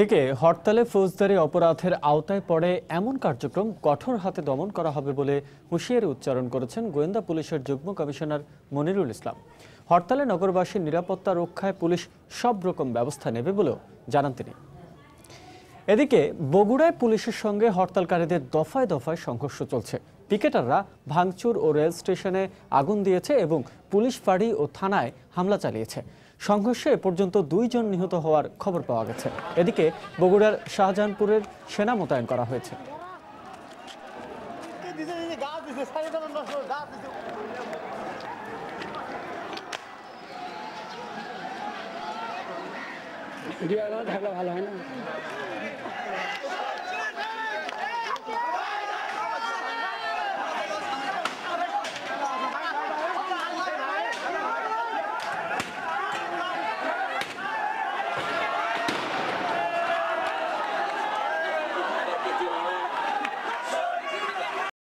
দিকে হরতালে ফৌজদারি অপরাধের আওতায় পড়ে এমন কার্যক্রম কঠোর হাতে দমন করা হবে বলে হুঁশিয়ারি উচ্চারণ করেছেন গোয়েন্দা পুলিশের যুগ্ম কমিশনার মনিরুল ইসলাম হরতালে নগরবাসীর নিরাপত্তা রক্ষায় পুলিশ সব রকম ব্যবস্থা নেবে বলেও জানান তিনি এদিকে বগুড়ায় পুলিশের সঙ্গে হরতালকারীদের দফায় দফায় সংঘর্ষ চলছে পিকেটাররা ভাঙচুর ও রেল স্টেশনে আগুন দিয়েছে এবং পুলিশ ফাঁড়ি ও থানায় হামলা চালিয়েছে সংঘর্ষে পর্যন্ত দুইজন নিহত হওয়ার খবর পাওয়া গেছে এদিকে বগুড়ার শাহজাহানপুরের সেনা মোতায়েন করা হয়েছে ভালো হয় না